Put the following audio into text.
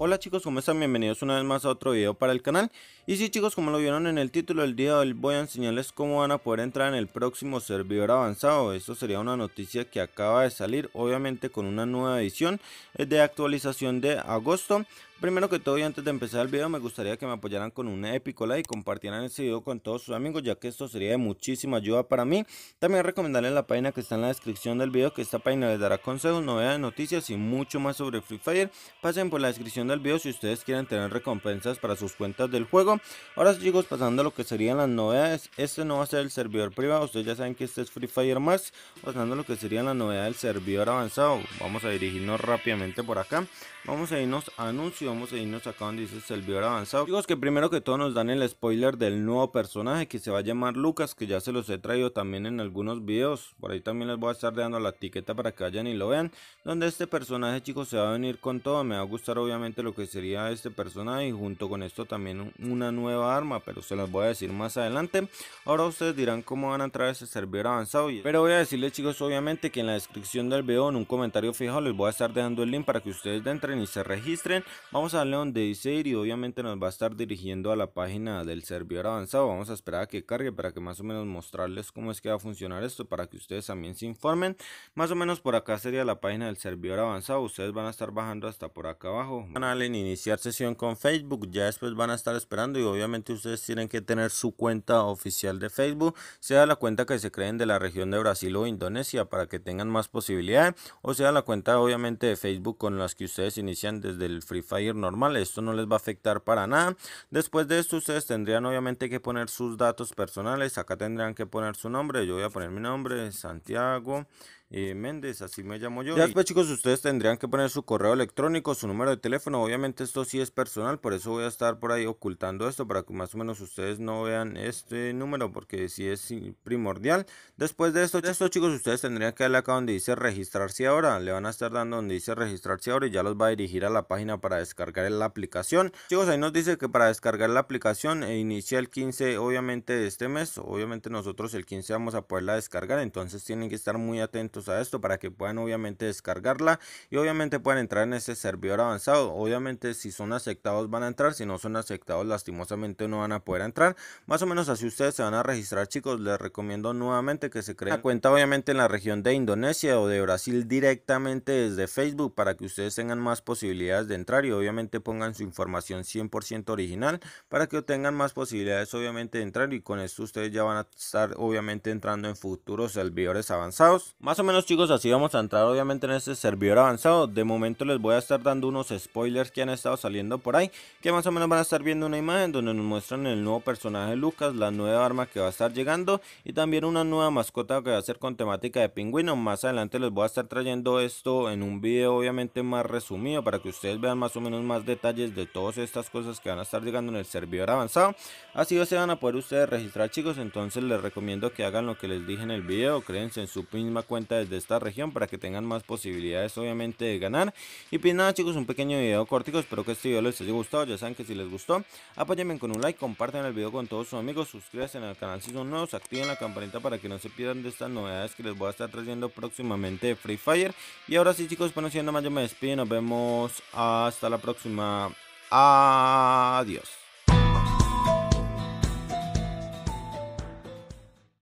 Hola chicos, ¿cómo están? Bienvenidos una vez más a otro video para el canal. Y sí chicos, como lo vieron en el título, el día de hoy voy a enseñarles cómo van a poder entrar en el próximo servidor avanzado. Esto sería una noticia que acaba de salir, obviamente con una nueva edición eh, de actualización de agosto Primero que todo y antes de empezar el video me gustaría que me apoyaran con un épico like y compartieran este video con todos sus amigos ya que esto sería de muchísima ayuda para mí. También recomendarles la página que está en la descripción del video que esta página les dará consejos, novedades, noticias y mucho más sobre Free Fire. Pasen por la descripción del video si ustedes quieren tener recompensas para sus cuentas del juego. Ahora chicos pasando a lo que serían las novedades, este no va a ser el servidor privado, ustedes ya saben que este es Free Fire más. Pasando a lo que serían las novedades del servidor avanzado, vamos a dirigirnos rápidamente por acá. Vamos a irnos a anuncios vamos a irnos acá donde dice servidor avanzado. Chicos que primero que todo nos dan el spoiler del nuevo personaje que se va a llamar Lucas, que ya se los he traído también en algunos videos. Por ahí también les voy a estar dejando la etiqueta para que vayan y lo vean. Donde este personaje chicos se va a venir con todo. Me va a gustar obviamente lo que sería este personaje y junto con esto también una nueva arma, pero se los voy a decir más adelante. Ahora ustedes dirán cómo van a entrar a ese servidor avanzado. Pero voy a decirles chicos obviamente que en la descripción del video en un comentario fijo les voy a estar dejando el link para que ustedes entren y se registren. Vamos a darle donde dice ir y obviamente nos va a estar dirigiendo a la página del servidor avanzado. Vamos a esperar a que cargue para que más o menos mostrarles cómo es que va a funcionar esto para que ustedes también se informen. Más o menos por acá sería la página del servidor avanzado. Ustedes van a estar bajando hasta por acá abajo. Van a darle en iniciar sesión con Facebook. Ya después van a estar esperando y obviamente ustedes tienen que tener su cuenta oficial de Facebook. Sea la cuenta que se creen de la región de Brasil o Indonesia para que tengan más posibilidades. O sea la cuenta obviamente de Facebook con las que ustedes inician desde el Free Fire normal, esto no les va a afectar para nada. Después de esto ustedes tendrían obviamente que poner sus datos personales, acá tendrán que poner su nombre, yo voy a poner mi nombre, Santiago eh, Méndez, así me llamo yo. Ya después, chicos, ustedes tendrían que poner su correo electrónico, su número de teléfono. Obviamente, esto sí es personal, por eso voy a estar por ahí ocultando esto para que más o menos ustedes no vean este número, porque sí es primordial. Después de esto, de chicos, ustedes tendrían que darle acá donde dice registrarse ahora. Le van a estar dando donde dice registrarse ahora y ya los va a dirigir a la página para descargar la aplicación. Chicos, ahí nos dice que para descargar la aplicación e inicia el 15, obviamente, de este mes. Obviamente, nosotros el 15 vamos a poderla descargar, entonces tienen que estar muy atentos a esto para que puedan obviamente descargarla y obviamente puedan entrar en ese servidor avanzado. Obviamente si son aceptados van a entrar, si no son aceptados lastimosamente no van a poder entrar. Más o menos así ustedes se van a registrar chicos. Les recomiendo nuevamente que se creen la cuenta obviamente en la región de Indonesia o de Brasil directamente desde Facebook para que ustedes tengan más posibilidades de entrar y obviamente pongan su información 100% original para que tengan más posibilidades obviamente de entrar y con esto ustedes ya van a estar obviamente entrando en futuros servidores avanzados. Más o menos menos chicos, así vamos a entrar obviamente en este servidor avanzado. De momento les voy a estar dando unos spoilers que han estado saliendo por ahí, que más o menos van a estar viendo una imagen donde nos muestran el nuevo personaje Lucas, la nueva arma que va a estar llegando y también una nueva mascota que va a ser con temática de pingüino. Más adelante les voy a estar trayendo esto en un vídeo obviamente más resumido para que ustedes vean más o menos más detalles de todas estas cosas que van a estar llegando en el servidor avanzado. Así se van a poder ustedes registrar chicos, entonces les recomiendo que hagan lo que les dije en el vídeo créense en su misma cuenta de esta región para que tengan más posibilidades obviamente de ganar. Y pues nada chicos, un pequeño video cortico, espero que este video les haya gustado, ya saben que si les gustó, apóyenme con un like, compartan el video con todos sus amigos, suscríbanse al canal si son nuevos, activen la campanita para que no se pierdan de estas novedades que les voy a estar trayendo próximamente Free Fire. Y ahora sí chicos, bueno siendo más yo me despido, nos vemos hasta la próxima. Adiós.